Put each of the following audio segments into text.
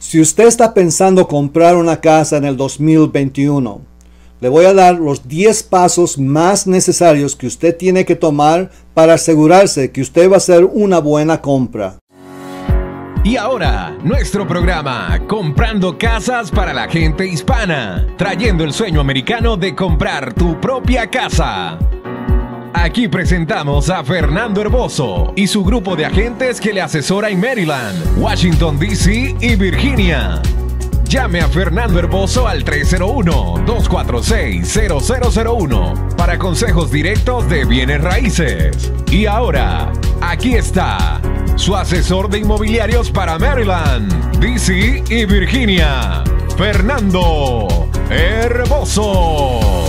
Si usted está pensando comprar una casa en el 2021, le voy a dar los 10 pasos más necesarios que usted tiene que tomar para asegurarse que usted va a hacer una buena compra. Y ahora, nuestro programa, Comprando Casas para la Gente Hispana, trayendo el sueño americano de comprar tu propia casa. Aquí presentamos a Fernando Herboso y su grupo de agentes que le asesora en Maryland, Washington, D.C. y Virginia. Llame a Fernando Herboso al 301-246-0001 para consejos directos de bienes raíces. Y ahora, aquí está, su asesor de inmobiliarios para Maryland, DC y Virginia, Fernando Herboso.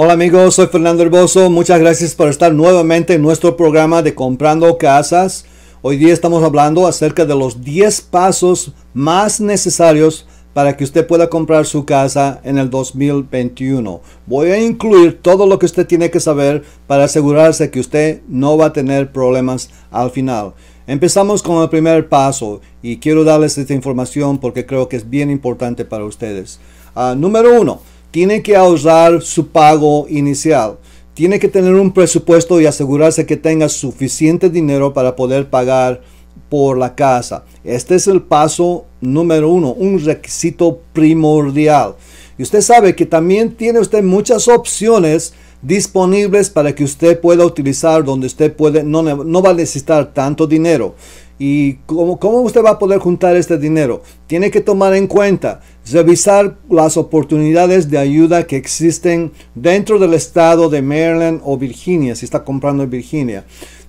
Hola amigos, soy Fernando Herboso. Muchas gracias por estar nuevamente en nuestro programa de Comprando Casas. Hoy día estamos hablando acerca de los 10 pasos más necesarios para que usted pueda comprar su casa en el 2021. Voy a incluir todo lo que usted tiene que saber para asegurarse que usted no va a tener problemas al final. Empezamos con el primer paso y quiero darles esta información porque creo que es bien importante para ustedes. Ah, número 1 tiene que ahorrar su pago inicial. Tiene que tener un presupuesto y asegurarse que tenga suficiente dinero para poder pagar por la casa. Este es el paso número uno, un requisito primordial. Y usted sabe que también tiene usted muchas opciones disponibles para que usted pueda utilizar donde usted puede, no, no va a necesitar tanto dinero. ¿Y cómo, usted va a poder juntar este dinero? Tiene que tomar en cuenta, revisar las oportunidades de ayuda que existen dentro del estado de Maryland o Virginia, si está comprando en Virginia.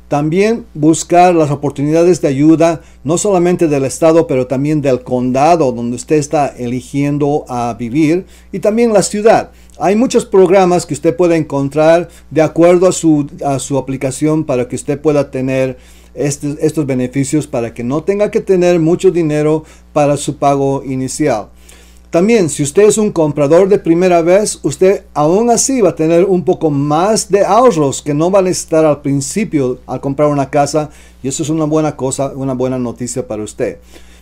También buscar las oportunidades de ayuda, no solamente del estado, pero también del condado donde usted está eligiendo a vivir y también la ciudad. Hay muchos programas que usted puede encontrar de acuerdo a su, a su aplicación para que usted pueda tener este, estos, beneficios para que no tenga que tener mucho dinero para su pago inicial. También, si usted es un comprador de primera vez, usted aún así va a tener un poco más de ahorros que no va a necesitar al principio al comprar una casa. Y eso es una buena cosa, una buena noticia para usted.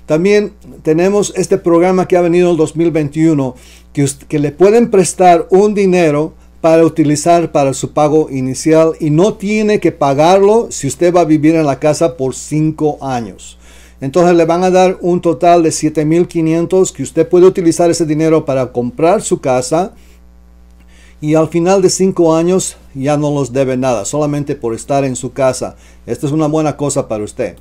También tenemos este programa que ha venido en el 2021, que, que le pueden prestar un dinero para utilizar para su pago inicial y no tiene que pagarlo si usted va a vivir en la casa por cinco años. Entonces le van a dar un total de 7.500 que usted puede utilizar ese dinero para comprar su casa y al final de cinco años ya no los debe nada, solamente por estar en su casa. Esto es una buena cosa para usted.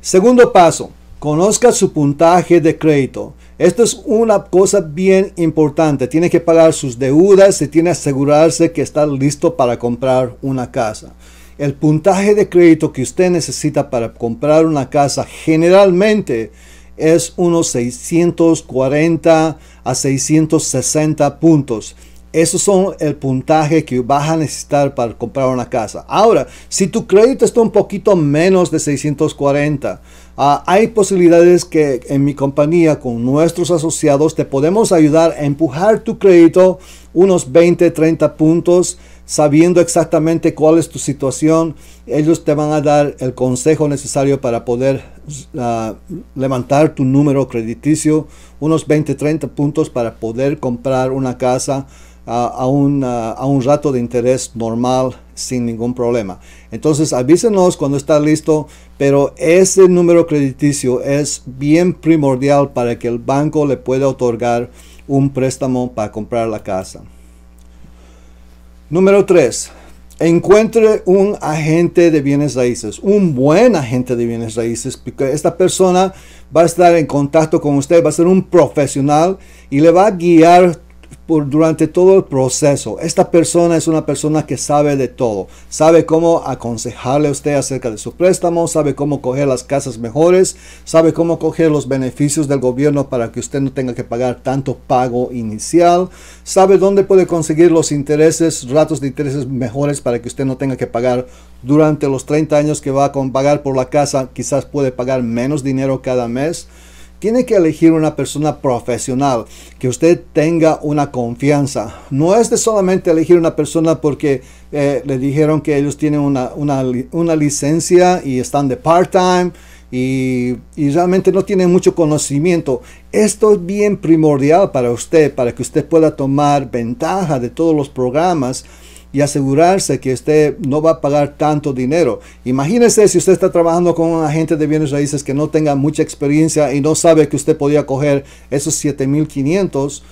Segundo paso, conozca su puntaje de crédito. Esto es una cosa bien importante. Tiene que pagar sus deudas, y tiene que asegurarse que está listo para comprar una casa. El puntaje de crédito que usted necesita para comprar una casa generalmente es unos 640 a 660 puntos esos son el puntaje que vas a necesitar para comprar una casa. Ahora, si tu crédito está un poquito menos de 640, ah, hay posibilidades que en mi compañía con nuestros asociados te podemos ayudar a empujar tu crédito unos 20, 30 puntos, sabiendo exactamente cuál es tu situación. Ellos te van a dar el consejo necesario para poder ah, levantar tu número crediticio, unos 20, 30 puntos para poder comprar una casa a, un, rato de interés normal sin ningún problema. Entonces avísenos cuando está listo, pero ese número crediticio es bien primordial para que el banco le pueda otorgar un préstamo para comprar la casa. Número 3. Encuentre un agente de bienes raíces, un buen agente de bienes raíces, porque esta persona va a estar en contacto con usted, va a ser un profesional y le va a guiar por, durante todo el proceso. Esta persona es una persona que sabe de todo. Sabe cómo aconsejarle a usted acerca de su préstamo, sabe cómo coger las casas mejores, sabe cómo coger los beneficios del gobierno para que usted no tenga que pagar tanto pago inicial, sabe dónde puede conseguir los intereses, ratos de intereses mejores para que usted no tenga que pagar durante los 30 años que va a pagar por la casa, quizás puede pagar menos dinero cada mes tiene que elegir una persona profesional que usted tenga una confianza. No es de solamente elegir una persona porque eh, le dijeron que ellos tienen una, licencia y están de part-time y, y, realmente no tienen mucho conocimiento. Esto es bien primordial para usted, para que usted pueda tomar ventaja de todos los programas y asegurarse que usted no va a pagar tanto dinero. Imagínese si usted está trabajando con un agente de bienes raíces que no tenga mucha experiencia y no sabe que usted podía coger esos 7500.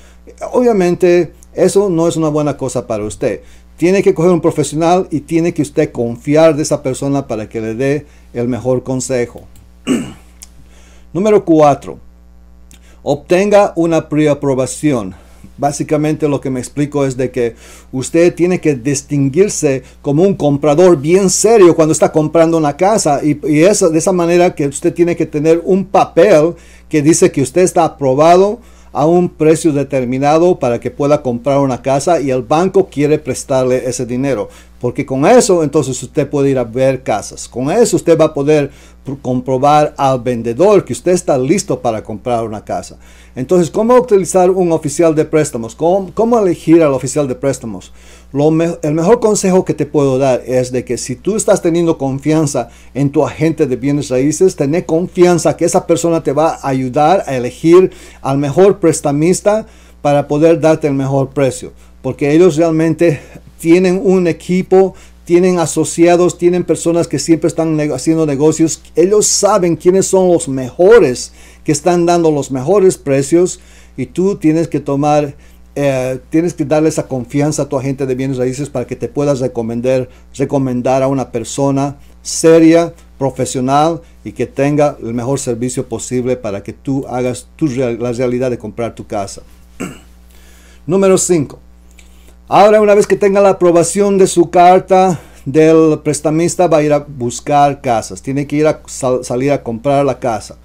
Obviamente, eso no es una buena cosa para usted. Tiene que coger un profesional y tiene que usted confiar de esa persona para que le dé el mejor consejo. Número 4. Obtenga una preaprobación. Básicamente lo que me explico es de que usted tiene que distinguirse como un comprador bien serio cuando está comprando una casa y, es de esa manera que usted tiene que tener un papel que dice que usted está aprobado a un precio determinado para que pueda comprar una casa y el banco quiere prestarle ese dinero. Porque con eso entonces usted puede ir a ver casas. Con eso usted va a poder comprobar al vendedor que usted está listo para comprar una casa. Entonces, ¿cómo utilizar un oficial de préstamos? ¿Cómo, elegir al oficial de préstamos? Lo el mejor consejo que te puedo dar es de que si tú estás teniendo confianza en tu agente de bienes raíces, tener confianza que esa persona te va a ayudar a elegir al mejor prestamista para poder darte el mejor precio. Porque ellos realmente tienen un equipo, tienen asociados, tienen personas que siempre están haciendo negocios. Ellos saben quiénes son los mejores, que están dando los mejores precios y tú tienes que tomar... Eh, tienes que darle esa confianza a tu agente de bienes raíces para que te puedas recomendar, recomendar a una persona seria, profesional y que tenga el mejor servicio posible para que tú hagas tu, la realidad de comprar tu casa. Número 5. Ahora, una vez que tenga la aprobación de su carta del prestamista, va a ir a buscar casas. Tiene que ir a salir a comprar la casa.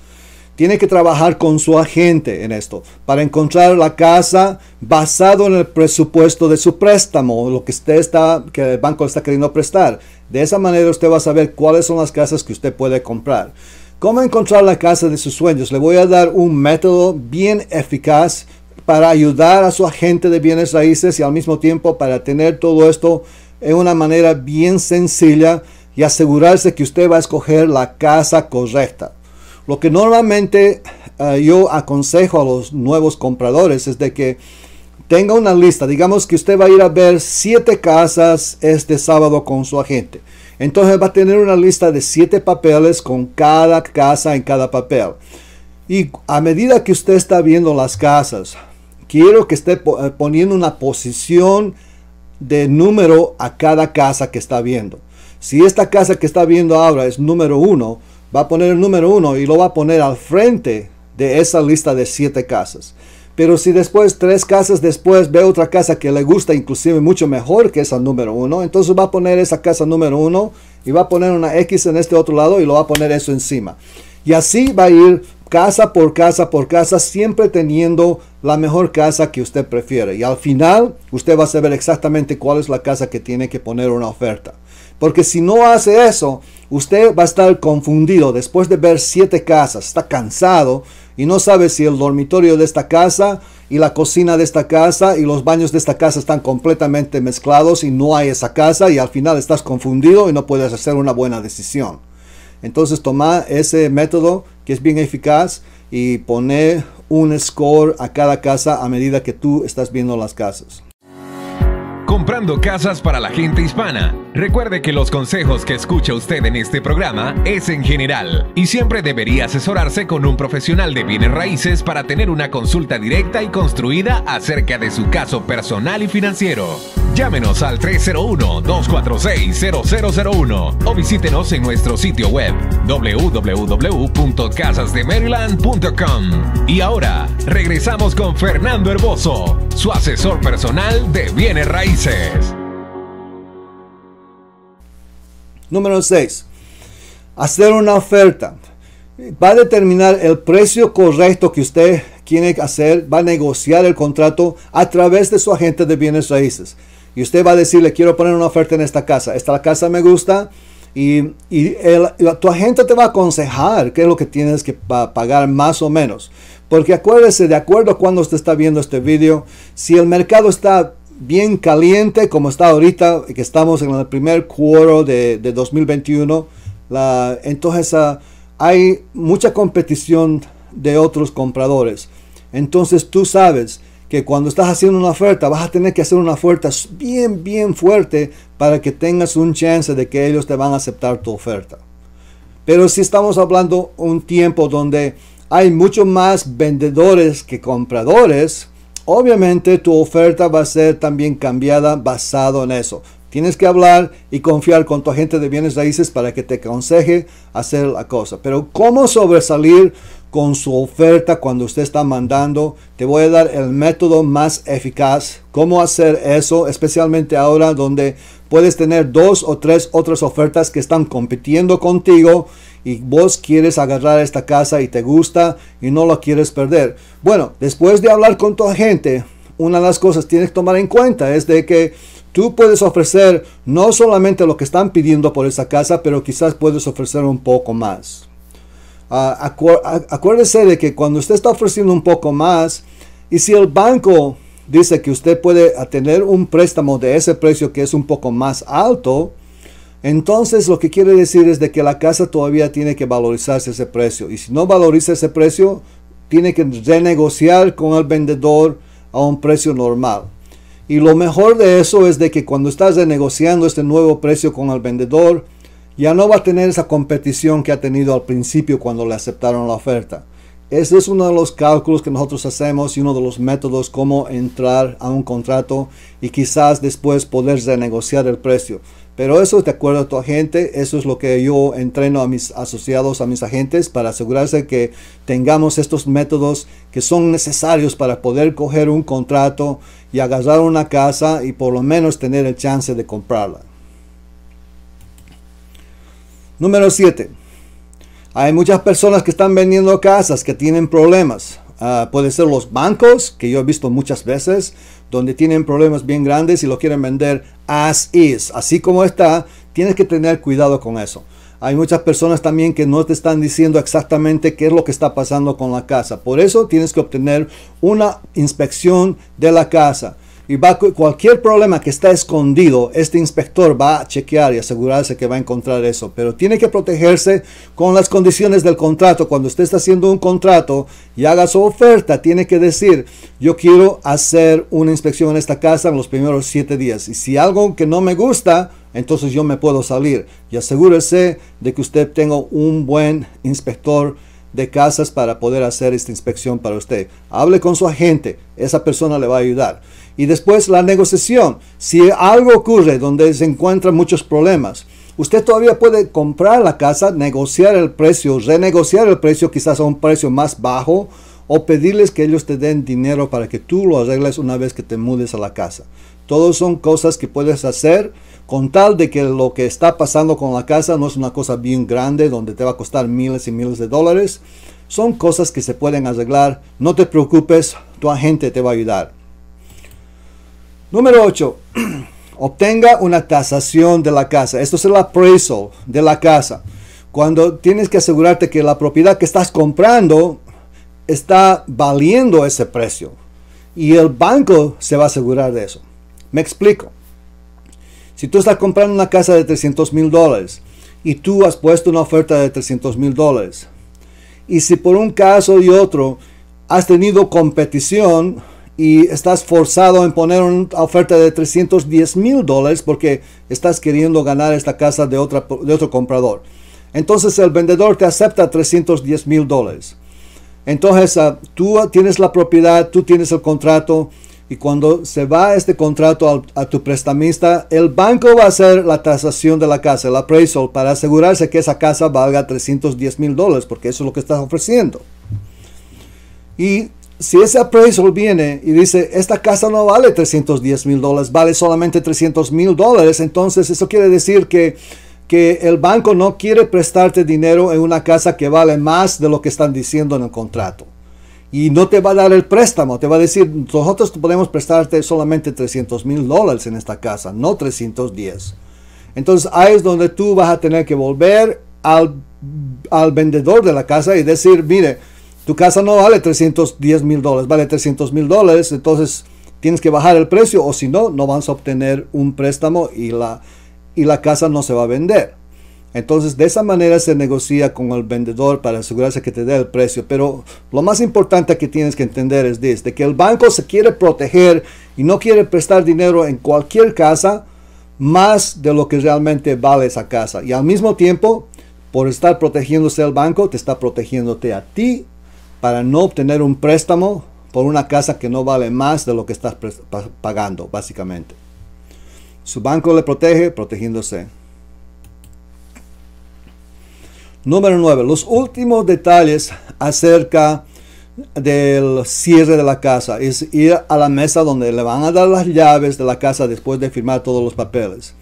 Tiene que trabajar con su agente en esto para encontrar la casa basado en el presupuesto de su préstamo, lo que usted está, que el banco está queriendo prestar. De esa manera usted va a saber cuáles son las casas que usted puede comprar. ¿Cómo encontrar la casa de sus sueños? Le voy a dar un método bien eficaz para ayudar a su agente de bienes raíces y al mismo tiempo para tener todo esto en una manera bien sencilla y asegurarse que usted va a escoger la casa correcta. Lo que normalmente eh, yo aconsejo a los nuevos compradores es de que tenga una lista. Digamos que usted va a ir a ver siete casas este sábado con su agente. Entonces va a tener una lista de siete papeles con cada casa en cada papel. Y a medida que usted está viendo las casas, quiero que esté eh, poniendo una posición de número a cada casa que está viendo. Si esta casa que está viendo ahora es número uno, va a poner el número uno y lo va a poner al frente de esa lista de siete casas. Pero si después, tres casas después, ve otra casa que le gusta inclusive mucho mejor que esa número uno, entonces va a poner esa casa número uno y va a poner una X en este otro lado y lo va a poner eso encima. Y así va a ir casa por casa por casa, siempre teniendo la mejor casa que usted prefiere. Y al final, usted va a saber exactamente cuál es la casa que tiene que poner una oferta. Porque si no hace eso, usted va a estar confundido después de ver siete casas, está cansado y no sabe si el dormitorio de esta casa y la cocina de esta casa y los baños de esta casa están completamente mezclados y no hay esa casa y al final estás confundido y no puedes hacer una buena decisión. Entonces toma ese método que es bien eficaz y pone un score a cada casa a medida que tú estás viendo las casas comprando casas para la gente hispana. Recuerde que los consejos que escucha usted en este programa es en general y siempre debería asesorarse con un profesional de bienes raíces para tener una consulta directa y construida acerca de su caso personal y financiero. Llámenos al 301-246-0001 o visítenos en nuestro sitio web www.casasdemaryland.com. Y ahora, regresamos con Fernando Herboso, su asesor personal de bienes raíces. Número 6. Hacer una oferta. Va a determinar el precio correcto que usted quiere hacer. Va a negociar el contrato a través de su agente de bienes raíces. Y usted va a decirle, quiero poner una oferta en esta casa. Esta casa me gusta. Y, y tu agente te va a aconsejar qué es lo que tienes que pagar más o menos. Porque acuérdese, de acuerdo a cuando usted está viendo este video, si el mercado está bien caliente como está ahorita, que estamos en el primer cuarto de, 2021. La, entonces ah, hay mucha competición de otros compradores. Entonces tú sabes que cuando estás haciendo una oferta vas a tener que hacer una oferta bien, bien fuerte para que tengas un chance de que ellos te van a aceptar tu oferta. Pero si estamos hablando un tiempo donde hay mucho más vendedores que compradores, obviamente tu oferta va a ser también cambiada basado en eso. Tienes que hablar y confiar con tu agente de bienes raíces para que te aconseje hacer la cosa. Pero ¿cómo sobresalir con su oferta cuando usted está mandando? Te voy a dar el método más eficaz. ¿Cómo hacer eso? Especialmente ahora donde puedes tener dos o tres otras ofertas que están compitiendo contigo y vos quieres agarrar esta casa y te gusta y no la quieres perder. Bueno, después de hablar con tu gente, una de las cosas tienes que tomar en cuenta es de que tú puedes ofrecer no solamente lo que están pidiendo por esa casa, pero quizás puedes ofrecer un poco más. Ah, acuérdese de que cuando usted está ofreciendo un poco más, y si el banco dice que usted puede tener un préstamo de ese precio que es un poco más alto, entonces lo que quiere decir es de que la casa todavía tiene que valorizarse ese precio. Y si no valoriza ese precio, tiene que renegociar con el vendedor a un precio normal. Y lo mejor de eso es de que cuando estás renegociando este nuevo precio con el vendedor, ya no va a tener esa competición que ha tenido al principio cuando le aceptaron la oferta. Ese es uno de los cálculos que nosotros hacemos y uno de los métodos como entrar a un contrato y quizás después poder renegociar el precio. Pero eso de acuerdo a tu agente, eso es lo que yo entreno a mis asociados, a mis agentes, para asegurarse que tengamos estos métodos que son necesarios para poder coger un contrato y agarrar una casa y por lo menos tener el chance de comprarla. Número 7. Hay muchas personas que están vendiendo casas que tienen problemas. Ah, puede ser los bancos, que yo he visto muchas veces, donde tienen problemas bien grandes y lo quieren vender as is, así como está. Tienes que tener cuidado con eso. Hay muchas personas también que no te están diciendo exactamente qué es lo que está pasando con la casa. Por eso tienes que obtener una inspección de la casa y cualquier problema que está escondido, este inspector va a chequear y asegurarse que va a encontrar eso. Pero tiene que protegerse con las condiciones del contrato. Cuando usted está haciendo un contrato y haga su oferta, tiene que decir, yo quiero hacer una inspección en esta casa en los primeros siete días. Y si algo que no me gusta, entonces yo me puedo salir. Y asegúrese de que usted tenga un buen inspector de casas para poder hacer esta inspección para usted. Hable con su agente, esa persona le va a ayudar. Y después la negociación. Si algo ocurre donde se encuentran muchos problemas, usted todavía puede comprar la casa, negociar el precio, renegociar el precio quizás a un precio más bajo o pedirles que ellos te den dinero para que tú lo arregles una vez que te mudes a la casa. Todos son cosas que puedes hacer con tal de que lo que está pasando con la casa no es una cosa bien grande donde te va a costar miles y miles de dólares. Son cosas que se pueden arreglar. No te preocupes, tu agente te va a ayudar. Número 8. Obtenga una tasación de la casa. Esto es el appraisal de la casa. Cuando tienes que asegurarte que la propiedad que estás comprando está valiendo ese precio. Y el banco se va a asegurar de eso. Me explico. Si tú estás comprando una casa de 300 mil dólares y tú has puesto una oferta de 300 mil dólares, y si por un caso y otro has tenido competición, y estás forzado en poner una oferta de 310 mil dólares porque estás queriendo ganar esta casa de, de otro comprador. Entonces el vendedor te acepta 310 mil dólares. Entonces ah, tú tienes la propiedad, tú tienes el contrato y cuando se va este contrato a tu prestamista, el banco va a hacer la tasación de la casa, el appraisal, para asegurarse que esa casa valga 310 mil dólares porque eso es lo que estás ofreciendo. Y si ese appraisal viene y dice, esta casa no vale 310 mil dólares, vale solamente 300 mil dólares, entonces eso quiere decir que, que, el banco no quiere prestarte dinero en una casa que vale más de lo que están diciendo en el contrato. Y no te va a dar el préstamo, te va a decir, nosotros podemos prestarte solamente 300 mil dólares en esta casa, no 310. Entonces ahí es donde tú vas a tener que volver al, al vendedor de la casa y decir, mire, tu casa no vale 310 mil dólares, vale 300 mil dólares, entonces tienes que bajar el precio o si no, no vas a obtener un préstamo y la, y la casa no se va a vender. Entonces, de esa manera se negocia con el vendedor para asegurarse que te dé el precio. Pero lo más importante que tienes que entender es de que el banco se quiere proteger y no quiere prestar dinero en cualquier casa más de lo que realmente vale esa casa. Y al mismo tiempo, por estar protegiéndose el banco, te está protegiéndote a ti para no obtener un préstamo por una casa que no vale más de lo que estás pagando, básicamente. Su banco le protege protegiéndose. Número 9. Los últimos detalles acerca del cierre de la casa es ir a la mesa donde le van a dar las llaves de la casa después de firmar todos los papeles.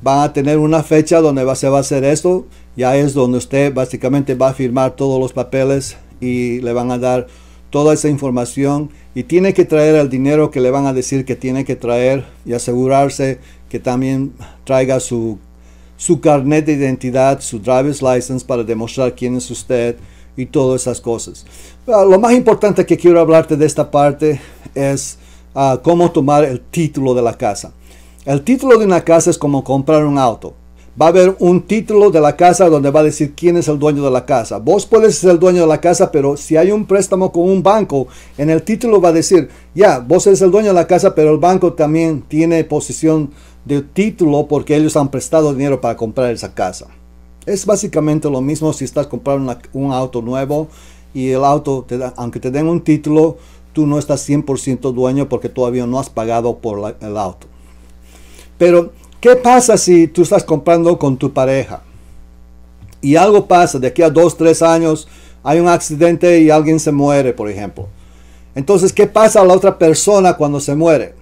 Van a tener una fecha donde se va a hacer esto. Ya es donde usted básicamente va a firmar todos los papeles y le van a dar toda esa información y tiene que traer el dinero que le van a decir que tiene que traer y asegurarse que también traiga su, carnet de identidad, su driver's license para demostrar quién es usted y todas esas cosas. Ah, lo más importante que quiero hablarte de esta parte es ah, cómo tomar el título de la casa. El título de una casa es como comprar un auto va a haber un título de la casa donde va a decir quién es el dueño de la casa. Vos puedes ser el dueño de la casa, pero si hay un préstamo con un banco, en el título va a decir, ya, vos eres el dueño de la casa, pero el banco también tiene posición de título porque ellos han prestado dinero para comprar esa casa. Es básicamente lo mismo si estás comprando un auto nuevo y el auto, te aunque te den un título, tú no estás 100% dueño porque todavía no has pagado por el auto. Pero ¿Qué pasa si tú estás comprando con tu pareja? Y algo pasa, de aquí a dos, tres años hay un accidente y alguien se muere, por ejemplo. Entonces, ¿qué pasa a la otra persona cuando se muere?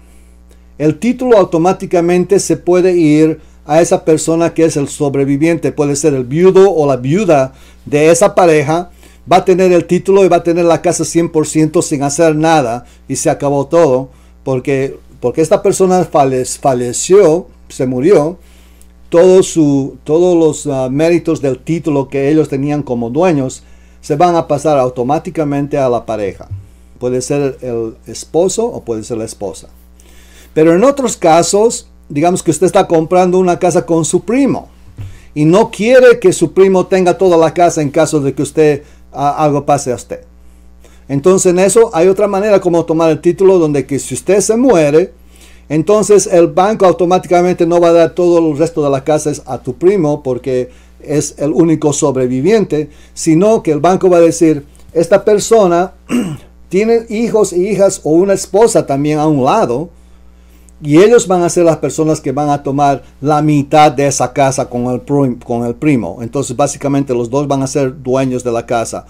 El título automáticamente se puede ir a esa persona que es el sobreviviente, puede ser el viudo o la viuda de esa pareja, va a tener el título y va a tener la casa 100% sin hacer nada y se acabó todo porque, porque esta persona falleció se murió, todos los ah, méritos del título que ellos tenían como dueños se van a pasar automáticamente a la pareja. Puede ser el esposo o puede ser la esposa. Pero en otros casos, digamos que usted está comprando una casa con su primo y no quiere que su primo tenga toda la casa en caso de que usted ah, algo pase a usted. Entonces en eso hay otra manera como tomar el título donde que si usted se muere, entonces el banco automáticamente no va a dar todo el resto de las casas a tu primo porque es el único sobreviviente, sino que el banco va a decir, esta persona tiene hijos e hijas o una esposa también a un lado, y ellos van a ser las personas que van a tomar la mitad de esa casa con el, con el primo. Entonces básicamente los dos van a ser dueños de la casa.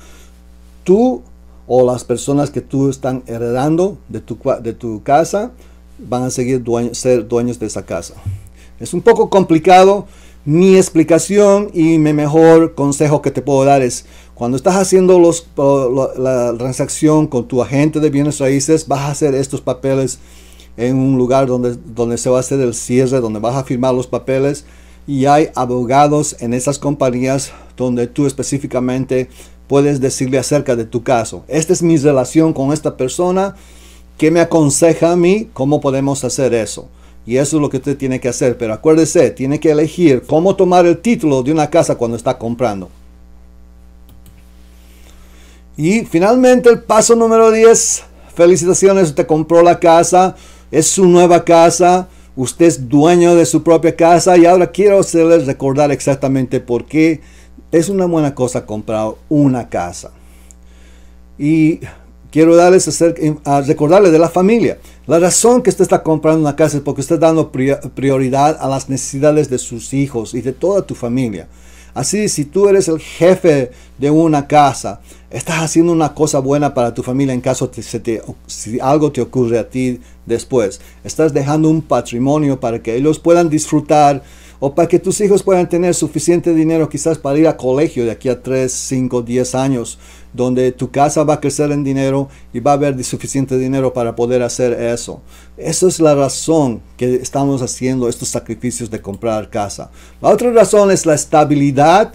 Tú o las personas que tú están heredando de tu, de tu casa, van a seguir ser dueños de esa casa. Es un poco complicado mi explicación y mi mejor consejo que te puedo dar es cuando estás haciendo la, transacción con tu agente de bienes raíces, vas a hacer estos papeles en un lugar donde, donde se va a hacer el cierre, donde vas a firmar los papeles y hay abogados en esas compañías donde tú específicamente puedes decirle acerca de tu caso. Esta es mi relación con esta persona ¿Qué me aconseja a mí? ¿Cómo podemos hacer eso? Y eso es lo que usted tiene que hacer. Pero acuérdese, tiene que elegir cómo tomar el título de una casa cuando está comprando. Y finalmente el paso número 10. Felicitaciones, usted compró la casa. Es su nueva casa. Usted es dueño de su propia casa. Y ahora quiero hacerles recordar exactamente por qué es una buena cosa comprar una casa. Y quiero darles a recordarles de la familia. La razón que usted está comprando una casa es porque usted está dando prioridad a las necesidades de sus hijos y de toda tu familia. Así, si tú eres el jefe de una casa, estás haciendo una cosa buena para tu familia en caso de se te, algo te ocurre a ti después. Estás dejando un patrimonio para que ellos puedan disfrutar o para que tus hijos puedan tener suficiente dinero quizás para ir a colegio de aquí a 3, 5, 10 años, donde tu casa va a crecer en dinero y va a haber suficiente dinero para poder hacer eso. Esa es la razón que estamos haciendo estos sacrificios de comprar casa. La otra razón es la estabilidad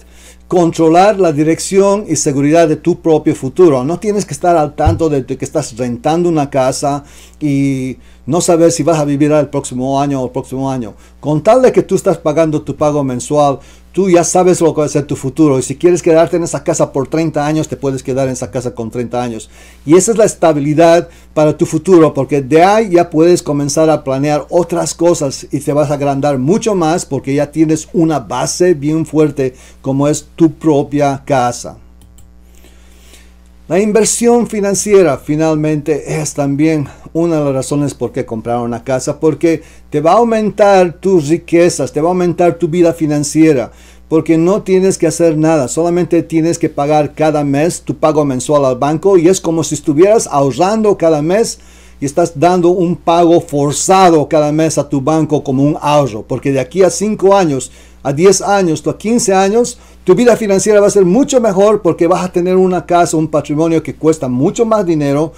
controlar la dirección y seguridad de tu propio futuro. No tienes que estar al tanto de que estás rentando una casa y no saber si vas a vivir el próximo año o el próximo año. Con tal de que tú estás pagando tu pago mensual, tú ya sabes lo que va a ser tu futuro. Y si quieres quedarte en esa casa por 30 años, te puedes quedar en esa casa con 30 años. Y esa es la estabilidad para tu futuro, porque de ahí ya puedes comenzar a planear otras cosas y te vas a agrandar mucho más porque ya tienes una base bien fuerte como es tu propia casa. La inversión financiera finalmente es también una de las razones por qué comprar una casa, porque te va a aumentar tus riquezas, te va a aumentar tu vida financiera, porque no tienes que hacer nada, solamente tienes que pagar cada mes tu pago mensual al banco y es como si estuvieras ahorrando cada mes y estás dando un pago forzado cada mes a tu banco como un ahorro, porque de aquí a 5 años, a 10 años, a 15 años, tu vida financiera va a ser mucho mejor porque vas a tener una casa, un patrimonio que cuesta mucho más dinero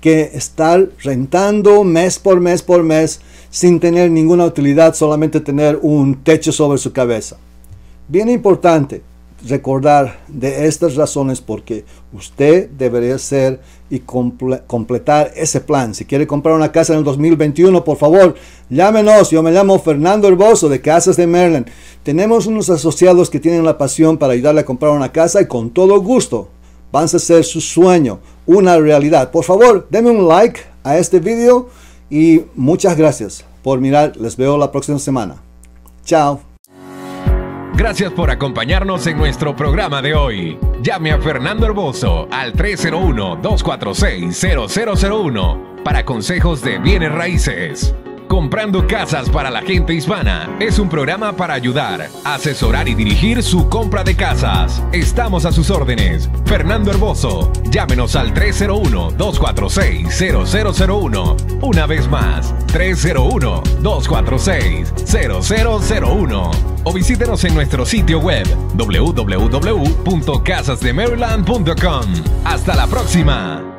que estar rentando mes por mes por mes sin tener ninguna utilidad, solamente tener un techo sobre su cabeza. Bien importante, recordar de estas razones porque usted debería ser y completar ese plan. Si quiere comprar una casa en el 2021, por favor, llámenos. Yo me llamo Fernando Herboso de Casas de Merlin. Tenemos unos asociados que tienen la pasión para ayudarle a comprar una casa y con todo gusto van a ser su sueño una realidad. Por favor, denme un like a este video y muchas gracias por mirar. Les veo la próxima semana. Chao. Gracias por acompañarnos en nuestro programa de hoy. Llame a Fernando Herboso al 301-246-0001 para consejos de bienes raíces. Comprando Casas para la Gente Hispana es un programa para ayudar, asesorar y dirigir su compra de casas. Estamos a sus órdenes. Fernando Herboso, llámenos al 301-246-0001. Una vez más, 301-246-0001. O visítenos en nuestro sitio web www.casasdemaryland.com. Hasta la próxima.